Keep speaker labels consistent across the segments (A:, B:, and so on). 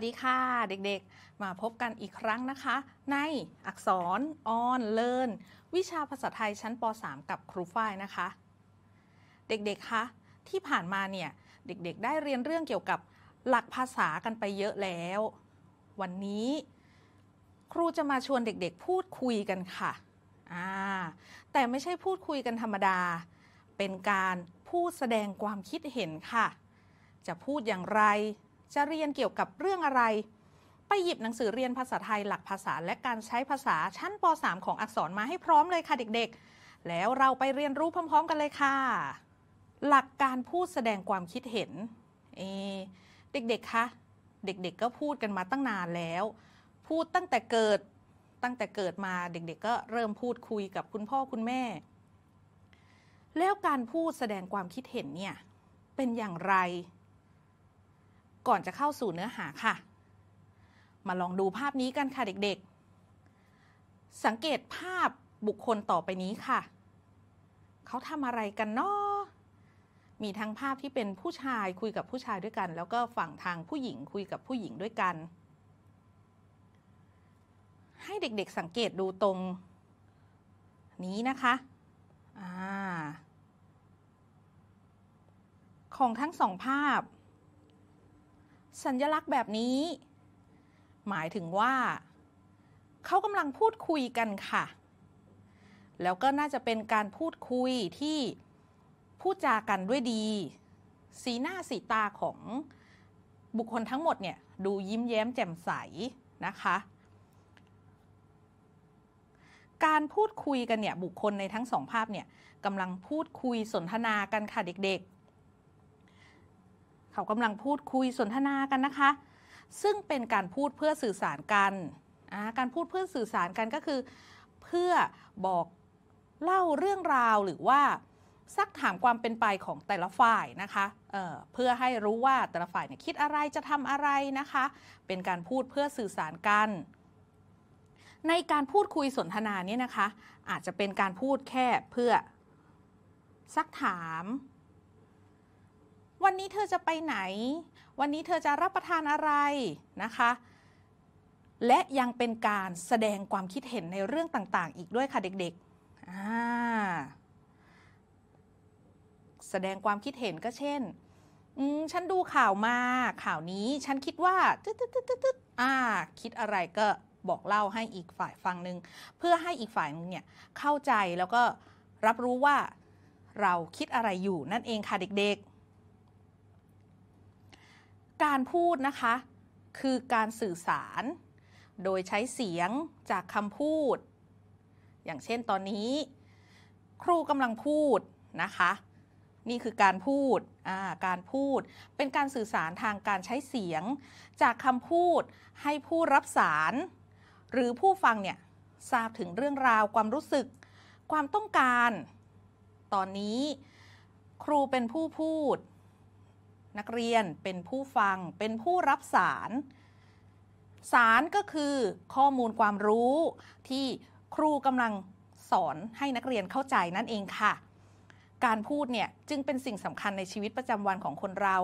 A: วัสดีค่ะ เด็กๆมาพบกันอีกครั้งนะคะ ในอักษรออนเลิร์นวิชาภาษาไทยชั้นป .3 กับครูฝ้ายนะคะ เด็กๆคะที่ผ่านมาเนี่ย เด็กๆได้เรียนเรื่องเกี่ยวกับหลักภาษากันไปเยอะแล้ว วันนี้ ครูจะมาชวนเด็กๆ พูดคุยกันค่ะ อ่า แต่ไม่ใช่พูดคุยกันธรรมดา เป็นการพูดแสดงความคิดเห็นค่ะ จะพูดอย่างไรจะเรียนเกี่ยวกับเรื่องอะไร ไปหยิบหนังสือเรียนภาษาไทยหลักภาษาและการใช้ภาษาชั้นป .3 ของอักษรมาให้พร้อมเลยค่ะ เด็กๆ แล้วเราไปเรียนรู้พร้อมๆกันเลยค่ะ หลักการพูดแสดงความคิดเห็น เอเด็กๆคะเด็ก ๆก็พูดกันมาตั้งนานแล้ว พูดตั้งแต่เกิด ตั้งแต่เกิดมาเด็ก ๆ ก็เริ่มพูดคุยกับคุณพ่อคุณแม่ แล้วการพูดแสดงความคิดเห็นเนี่ยเป็นอย่างไรก่อนจะเข้าสู่เนื้อหาค่ะ มาลองดูภาพนี้กันค่ะเด็กๆ สังเกตภาพบุคคลต่อไปนี้ค่ะ เขาทำอะไรกันนาะมีทั้งภาพที่เป็นผู้ชายคุยกับผู้ชายด้วยกัน แล้วก็ฝั่งทางผู้หญิงคุยกับผู้หญิงด้วยกัน ให้เด็กๆสังเกตดูตรง นี้นะคะอของทั้งสองภาพสัญลักษณ์แบบนี้ หมายถึงว่าเขากำลังพูดคุยกันค่ะ แล้วก็น่าจะเป็นการพูดคุยที่พูดจากันด้วยดี สีหน้าสีตาของบุคคลทั้งหมดเนี่ยดูยิ้มแย้มแจ่มใสนะคะ การพูดคุยกันเนี่ยบุคคลในทั้งสองภาพเนี่ยกำลังพูดคุยสนทนากันค่ะเด็กๆเขากำลังพูดคุยสนทนากันนะคะ ซึ่งเป็นการพูดเพื่อสื่อสารกัน การพูดเพื่อสื่อสารกันก็คือ เพื่อบอกเล่าเรื่องราวหรือว่าซักถามความเป็นไปของแต่ละฝ่ายนะคะเเพื่อให้รู้ว่าแต่ละฝ่ายเนี่ยคิดอะไรจะทำอะไรนะคะเป็นการพูดเพื่อสื่อสารกัน ในการพูดคุยสนทนานี้นะคะ อาจจะเป็นการพูดแค่เพื่อซักถามวันนี้เธอจะไปไหน วันนี้เธอจะรับประทานอะไรนะคะ และยังเป็นการแสดงความคิดเห็นในเรื่องต่างๆ อีกด้วยค่ะเด็กๆ แสดงความคิดเห็นก็เช่น ฉันดูข่าวมาข่าวนี้ ฉันคิดว่าตึ๊ดๆๆๆอ่าคิดอะไรก็บอกเล่าให้อีกฝ่ายฟังหนึ่ง เพื่อให้อีกฝ่ายนึงเนี่ยเข้าใจแล้วก็รับรู้ว่า เราคิดอะไรอยู่นั่นเองค่ะเด็ก ๆการพูดนะคะ คือการสื่อสารโดยใช้เสียงจากคำพูด อย่างเช่นตอนนี้ ครูกำลังพูดนะคะ นี่คือการพูดการพูด เป็นการสื่อสารทางการใช้เสียงจากคำพูดให้ผู้รับสาร หรือผู้ฟังเนี่ยทราบถึงเรื่องราวความรู้สึก ความต้องการตอนนี้ ครูเป็นผู้พูดนักเรียนเป็นผู้ฟังเป็นผู้รับสาร สารก็คือข้อมูลความรู้ที่ครูกำลังสอนให้นักเรียนเข้าใจนั่นเองค่ะ การพูดเนี่ยจึงเป็นสิ่งสำคัญในชีวิตประจำวันของคนเรา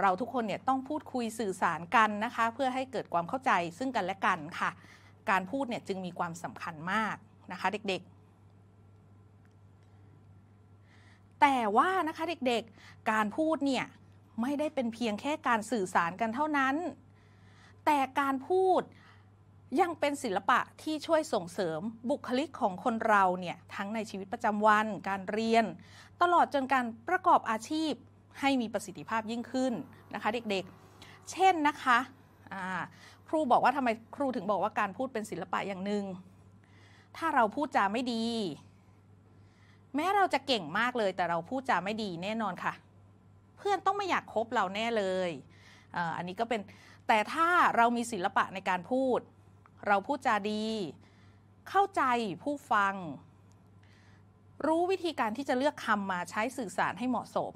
A: เราทุกคนเนี่ยต้องพูดคุยสื่อสารกันนะคะ เพื่อให้เกิดความเข้าใจซึ่งกันและกันค่ะ การพูดเนี่ยจึงมีความสำคัญมากนะคะเด็กๆ แต่ว่านะคะเด็กๆ การพูดเนี่ยไม่ได้เป็นเพียงแค่การสื่อสารกันเท่านั้น แต่การพูดยังเป็นศิลปะที่ช่วยส่งเสริมบุคลิกของคนเราเนี่ย ทั้งในชีวิตประจำวัน การเรียน ตลอดจนการประกอบอาชีพให้มีประสิทธิภาพยิ่งขึ้นนะคะ เด็กๆ เช่นนะคะ ครูบอกว่าทำไมครูถึงบอกว่าการพูดเป็นศิลปะอย่างหนึง่ง ถ้าเราพูดจาไม่ดี แม้เราจะเก่งมากเลยแต่เราพูดจาไม่ดีแน่นอนค่ะเพื่อนต้องไม่อยากคบเราแน่เลย อันนี้ก็เป็น แต่ถ้าเรามีศิลปะในการพูด เราพูดจาดี เข้าใจผู้ฟัง รู้วิธีการที่จะเลือกคำมาใช้สื่อสารให้เหมาะสม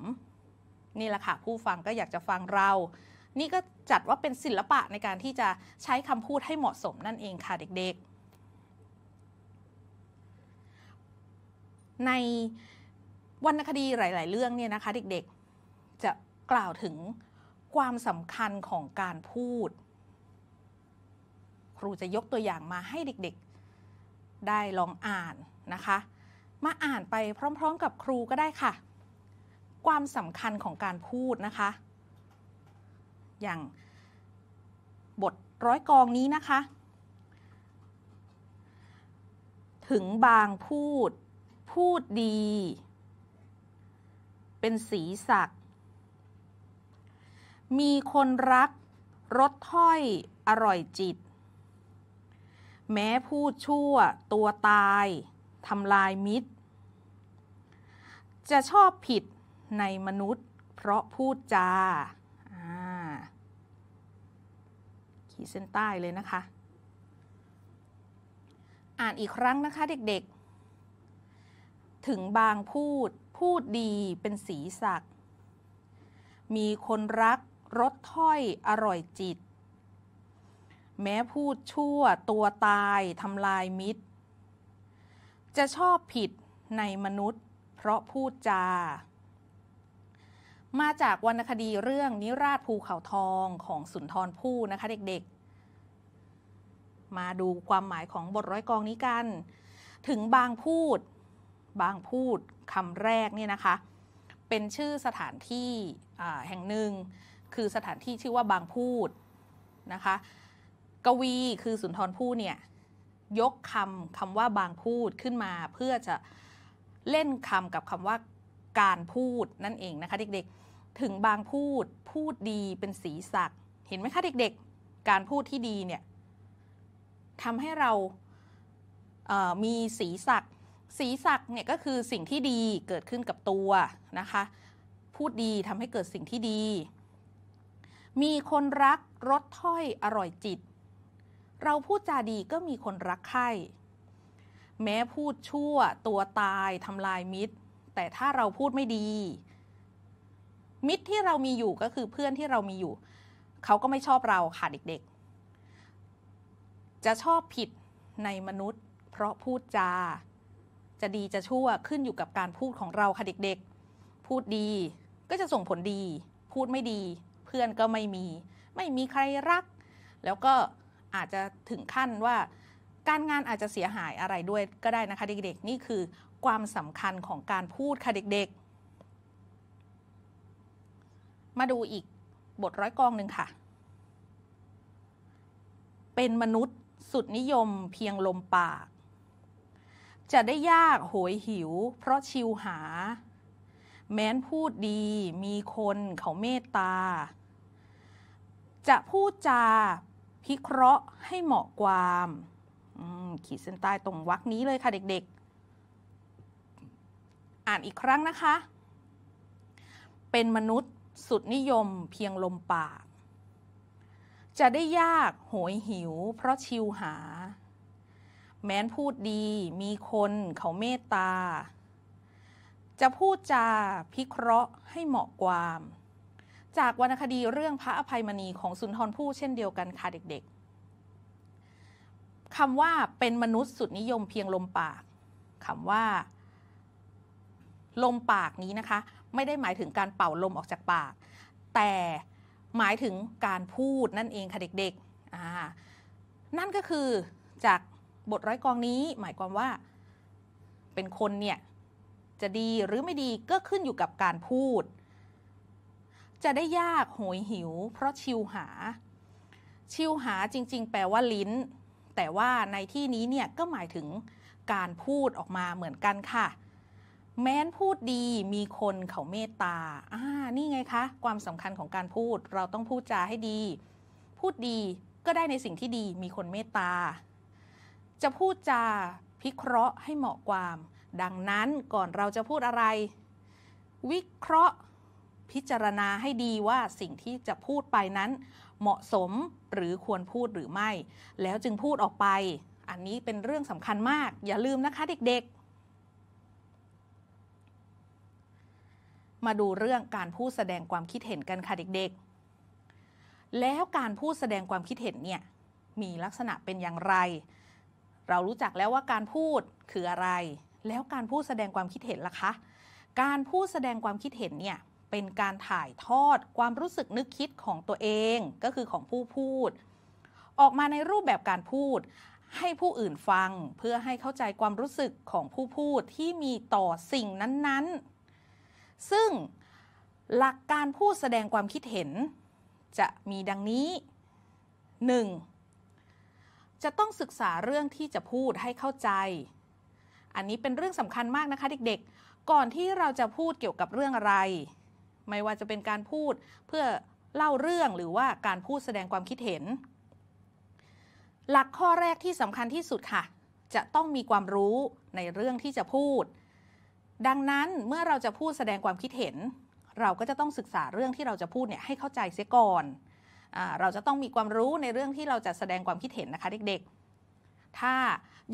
A: นี่แหละค่ะผู้ฟังก็อยากจะฟังเรา นี่ก็จัดว่าเป็นศิลปะในการที่จะใช้คำพูดให้เหมาะสมนั่นเองค่ะเด็ก ๆ ในวรรณคดีหลาย ๆ เรื่องเนี่ยนะคะเด็ก ๆจะกล่าวถึงความสำคัญของการพูด ครูจะยกตัวอย่างมาให้เด็กๆ ได้ลองอ่านนะคะ มาอ่านไปพร้อมๆ กับครูก็ได้ค่ะ ความสำคัญของการพูดนะคะ อย่างบทร้อยกองนี้นะคะ ถึงบางพูด พูดดี เป็นสีสักมีคนรัก รสถ้อยอร่อยจิต แม้พูดชั่วตัวตายทำลายมิตร จะชอบผิดในมนุษย์ เพราะพูดจาขีดเส้นใต้เลยนะคะ อ่านอีกครั้งนะคะ เด็กๆ ถึงบางพูดพูดดีเป็นสีสัก มีคนรักรสถ้อยอร่อยจิต แม้พูดชั่วตัวตายทำลายมิตร จะชอบผิดในมนุษย์เพราะพูดจา มาจากวรรณคดีเรื่องนิราชภูเขาทองของสุนทรภู่นะคะเด็กๆ มาดูความหมายของบทร้อยกองนี้กัน ถึงบางพูด บางพูดคำแรกเนี่ยนะคะ เป็นชื่อสถานที่แห่งหนึ่งคือสถานที่ชื่อว่าบางพูดนะคะ กวีคือสุนทรภู่เนี่ยยกคำคำว่าบางพูดขึ้นมาเพื่อจะเล่นคำกับคำว่าการพูดนั่นเองนะคะเด็กๆถึงบางพูดพูดดีเป็นสีสักเห็นไหมคะเด็กๆการพูดที่ดีเนี่ยทำให้เราเมีสีสักสีสักเนี่ยก็คือสิ่งที่ดีเกิดขึ้นกับตัวนะคะพูดดีทำให้เกิดสิ่งที่ดีมีคนรักรสถ้อยอร่อยจิต เราพูดจาดีก็มีคนรักใคร่แม้พูดชั่วตัวตายทำลายมิตร แต่ถ้าเราพูดไม่ดี มิตรที่เรามีอยู่ก็คือเพื่อนที่เรามีอยู่ เขาก็ไม่ชอบเราค่ะเด็ก ๆ จะชอบผิดในมนุษย์เพราะพูดจา จะดีจะชั่วขึ้นอยู่กับการพูดของเราค่ะเด็ก ๆ พูดดีก็จะส่งผลดี พูดไม่ดีพื่อนก็ไม่มี ไม่มีใครรัก แล้วก็อาจจะถึงขั้นว่าการงานอาจจะเสียหายอะไรด้วยก็ได้นะคะเด็กๆ นี่คือความสำคัญของการพูดค่ะเด็กๆ มาดูอีกบทร้อยกองหนึ่งค่ะ เป็นมนุษย์สุดนิยมเพียงลมปาก จะได้ยากโหยหิวเพราะชิวหา แม้นพูดดีมีคนเขาเมตตาจะพูดจาพิเคราะห์ให้เหมาะความ ขีดเส้นใต้ตรงวรรคนี้เลยค่ะเด็กๆ อ่านอีกครั้งนะคะ เป็นมนุษย์สุดนิยมเพียงลมปาก จะได้ยากโหยหิวเพราะชิวหา แม้นพูดดีมีคนเขาเมตตา จะพูดจาพิเคราะห์ให้เหมาะความจากวรรณคดีเรื่องพระอภัยมณีของสุนทรภู่เช่นเดียวกันค่ะเด็กๆ คำว่าเป็นมนุษย์สุดนิยมเพียงลมปาก คำว่า ลมปากนี้นะคะ ไม่ได้หมายถึงการเป่าลมออกจากปาก แต่หมายถึงการพูดนั่นเองค่ะเด็กๆ นั่นก็คือจากบทร้อยกองนี้ หมายความว่าเป็นคนเนี่ย จะดีหรือไม่ดีก็ขึ้นอยู่กับการพูดจะได้ยากโหยหิวเพราะชิวหา ชิวหาจริงๆแปลว่าลิ้น แต่ว่าในที่นี้เนี่ยก็หมายถึงการพูดออกมาเหมือนกันค่ะ แม้นพูดดีมีคนเขาเมตตาอ่านี่ไงคะ ความสำคัญของการพูด เราต้องพูดจาให้ดี พูดดีก็ได้ในสิ่งที่ดีมีคนเมตตาจะพูดจาพิเคราะห์ให้เหมาะความ ดังนั้นก่อนเราจะพูดอะไร วิเคราะห์พิจารณาให้ดีว่าสิ่งที่จะพูดไปนั้นเหมาะสมหรือควรพูดหรือไม่ แล้วจึงพูดออกไป อันนี้เป็นเรื่องสำคัญมาก อย่าลืมนะคะเด็กๆ มาดูเรื่องการพูดแสดงความคิดเห็นกันค่ะเด็ก ๆ แล้วการพูดแสดงความคิดเห็นเนี่ย มีลักษณะเป็นอย่างไร เรารู้จักแล้วว่าการพูดคืออะไร แล้วการพูดแสดงความคิดเห็นล่ะคะ การพูดแสดงความคิดเห็นเนี่ยเป็นการถ่ายทอดความรู้สึกนึกคิดของตัวเองก็คือของผู้พูด ออกมาในรูปแบบการพูดให้ผู้อื่นฟังเพื่อให้เข้าใจความรู้สึกของผู้พูดที่มีต่อสิ่งนั้นๆ ซึ่งหลักการพูดแสดงความคิดเห็น จะมีดังนี้ 1. จะต้องศึกษาเรื่องที่จะพูดให้เข้าใจ อันนี้เป็นเรื่องสำคัญมากนะคะ เด็กๆ ก่อนที่เราจะพูดเกี่ยวกับเรื่องอะไรไม่ว่าจะเป็นการพูดเพื่อเล่าเรื่องหรือว่าการพูดแสดงความคิดเห็น หลักข้อแรกที่สำคัญที่สุดค่ะ จะต้องมีความรู้ในเรื่องที่จะพูด ดังนั้นเมื่อเราจะพูดแสดงความคิดเห็น เราก็จะต้องศึกษาเรื่องที่เราจะพูดเนี่ยให้เข้าใจเสียก่อนอเราจะต้องมีความรู้ในเรื่องที่เราจะแสดงความคิดเห็นนะคะ เด็ก ๆถ้า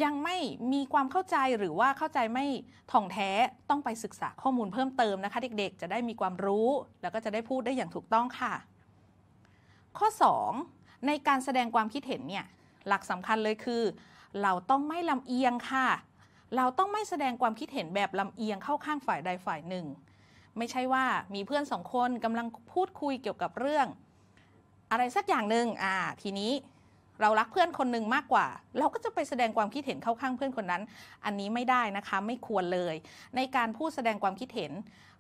A: ยังไม่มีความเข้าใจหรือว่าเข้าใจไม่ท่องแท้ต้องไปศึกษาข้อมูลเพิ่มเติมนะคะเด็กๆ จะได้มีความรู้แล้วก็จะได้พูดได้อย่างถูกต้องค่ะ ข้อ 2 ในการแสดงความคิดเห็นเนี่ยหลักสำคัญเลยคือ เราต้องไม่ลำเอียงค่ะ เราต้องไม่แสดงความคิดเห็นแบบลำเอียงเข้าข้างฝ่ายใดฝ่ายหนึ่ง ไม่ใช่ว่ามีเพื่อนสองคนกำลังพูดคุยเกี่ยวกับเรื่อง อะไรสักอย่างหนึ่งอ่าทีนี้เรารักเพื่อนคนหนึ่งมากกว่า เราก็จะไปแสดงความคิดเห็นเข้าข้างเพื่อนคนนั้น อันนี้ไม่ได้นะคะ ไม่ควรเลย ในการพูดแสดงความคิดเห็น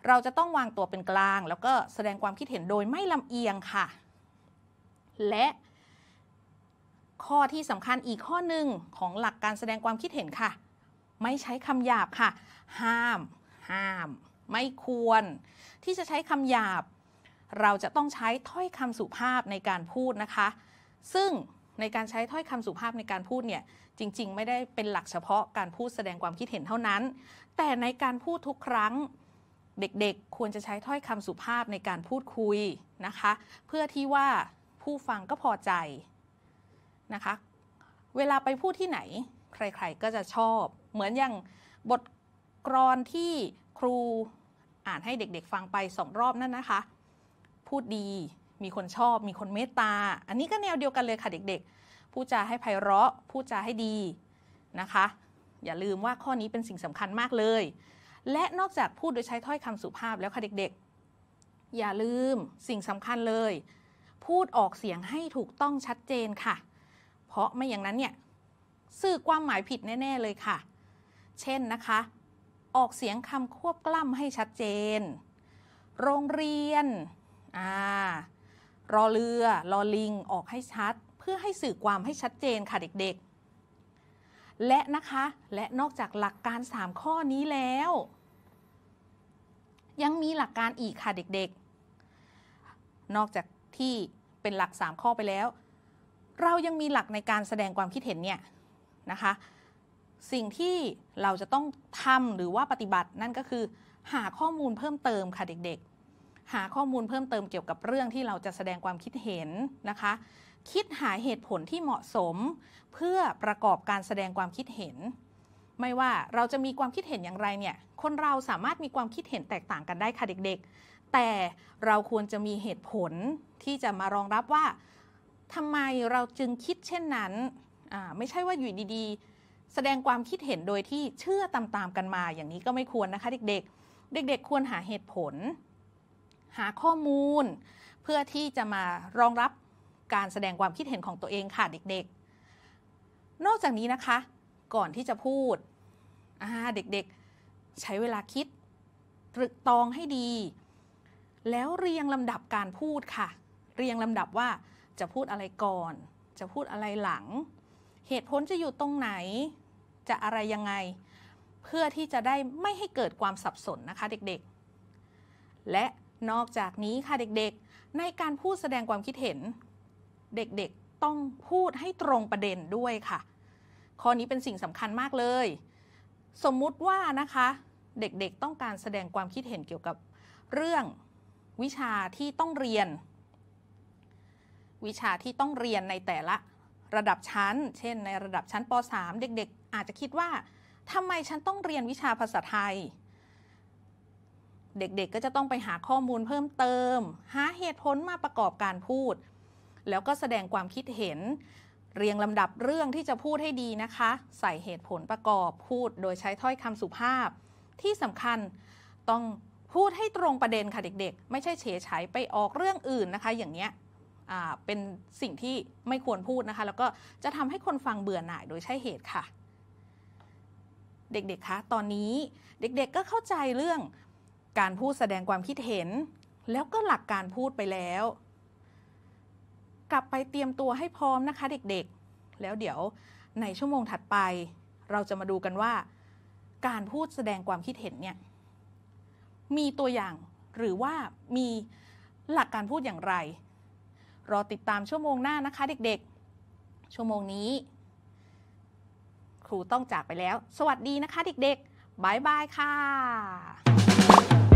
A: เราจะต้องวางตัวเป็นกลาง แล้วก็แสดงความคิดเห็นโดยไม่ลำเอียงค่ะ และ ข้อที่สำคัญอีกข้อหนึ่งของหลักการแสดงความคิดเห็นค่ะ ไม่ใช้คำหยาบค่ะ ห้าม ห้าม ไม่ควร ที่จะใช้คำหยาบ เราจะต้องใช้ถ้อยคำสุภาพในการพูดนะคะ ซึ่งในการใช้ถ้อยคำสุภาพในการพูดเนี่ยจริง ๆ ไม่ได้เป็นหลักเฉพาะการพูดแสดงความคิดเห็นเท่านั้น แต่ในการพูดทุกครั้งเด็กๆ ควรจะใช้ถ้อยคำสุภาพในการพูดคุยนะคะ เพื่อที่ว่าผู้ฟังก็พอใจ นะคะ เวลาไปพูดที่ไหนใครๆก็จะชอบ เหมือนอย่างบทกรอนที่ครู อ่านให้เด็กๆฟังไปสองรอบนั่นนะคะ พูดดีมีคนชอบ มีคนเมตตา อันนี้ก็แนวเดียวกันเลยค่ะเด็กๆพูดจาให้ไพเราะพูดจาให้ดีนะคะ อย่าลืมว่าข้อนี้เป็นสิ่งสำคัญมากเลย และนอกจากพูดโดยใช้ถ้อยคำสุภาพแล้วค่ะเด็กๆ อย่าลืมสิ่งสำคัญเลย พูดออกเสียงให้ถูกต้องชัดเจนค่ะ เพราะไม่อย่างนั้นเนี่ยสื่อความหมายผิดแน่ ๆ เลยค่ะ เช่นนะคะ ออกเสียงคำควบกล้ำให้ชัดเจน โรงเรียนอ่ารอเรือ รอลิง ออกให้ชัด เพื่อให้สื่อความให้ชัดเจนค่ะเด็กๆ และนะคะ และนอกจากหลักการ 3 ข้อนี้แล้ว ยังมีหลักการอีกค่ะเด็กๆ นอกจากที่เป็นหลัก 3 ข้อไปแล้ว เรายังมีหลักในการแสดงความคิดเห็นเนี่ยนะคะ สิ่งที่เราจะต้องทำหรือว่าปฏิบัตินั่นก็คือ หาข้อมูลเพิ่มเติมค่ะเด็กๆหาข้อมูลเพิ่มเติมเกี่ยวกับเรื่องที่เราจะแสดงความคิดเห็นนะคะ คิดหาเหตุผลที่เหมาะสม เพื่อประกอบการแสดงความคิดเห็น ไม่ว่าเราจะมีความคิดเห็นอย่างไรเนี่ย คนเราสามารถมีความคิดเห็นแตกต่างกันได้ค่ะเด็ก ๆ แต่เราควรจะมีเหตุผลที่จะมารองรับว่าทำไมเราจึงคิดเช่นนั้น ไม่ใช่ว่าอยู่ดีๆ แสดงความคิดเห็นโดยที่เชื่อตาม ๆ กันมาอย่างนี้ก็ไม่ควรนะคะเด็ก ๆ เด็กๆ ควรหาเหตุผลหาข้อมูลเพื่อที่จะมารองรับการแสดงความคิดเห็นของตัวเองค่ะเด็กๆ นอกจากนี้นะคะ ก่อนที่จะพูดเด็กๆ ใช้เวลาคิด ตรึกตองให้ดี แล้วเรียงลำดับการพูดค่ะ เรียงลำดับว่าจะพูดอะไรก่อน จะพูดอะไรหลัง เหตุผลจะอยู่ตรงไหน จะอะไรยังไง เพื่อที่จะได้ไม่ให้เกิดความสับสนนะคะเด็กๆ และนอกจากนี้ค่ะเด็กๆในการพูดแสดงความคิดเห็น เด็กๆต้องพูดให้ตรงประเด็นด้วยค่ะข้อนี้เป็นสิ่งสำคัญมากเลย สมมุติว่านะคะ เด็กๆต้องการแสดงความคิดเห็นเกี่ยวกับเรื่องวิชาที่ต้องเรียน วิชาที่ต้องเรียนในแต่ละระดับชั้น เช่น ในระดับชั้นป .3 เด็กๆอาจจะคิดว่าทำไมฉันต้องเรียนวิชาภาษาไทยเด็กๆ ก็จะต้องไปหาข้อมูลเพิ่มเติม หาเหตุผลมาประกอบการพูด แล้วก็แสดงความคิดเห็น เรียงลำดับเรื่องที่จะพูดให้ดีนะคะ ใส่เหตุผลประกอบพูด โดยใช้ถ้อยคำสุภาพ ที่สำคัญต้องพูดให้ตรงประเด็นค่ะเด็กๆ ไม่ใช่เฉยฉยไปออกเรื่องอื่นนะคะ อย่างเนี้ยเป็นสิ่งที่ไม่ควรพูดนะคะ แล้วก็จะทำให้คนฟังเบื่อหน่ายโดยใช่เหตุค่ะ เด็กๆ คะ ตอนนี้เด็กๆ ก็เข้าใจเรื่องการพูดแสดงความคิดเห็น แล้วก็หลักการพูดไปแล้ว กลับไปเตรียมตัวให้พร้อมนะคะเด็กๆ แล้วเดี๋ยวในชั่วโมงถัดไป เราจะมาดูกันว่า การพูดแสดงความคิดเห็นเนี่ยมีตัวอย่างหรือว่ามีหลักการพูดอย่างไร รอติดตามชั่วโมงหน้านะคะเด็กๆ ชั่วโมงนี้ ครูต้องจากไปแล้ว สวัสดีนะคะเด็ก ๆบายบายค่ะ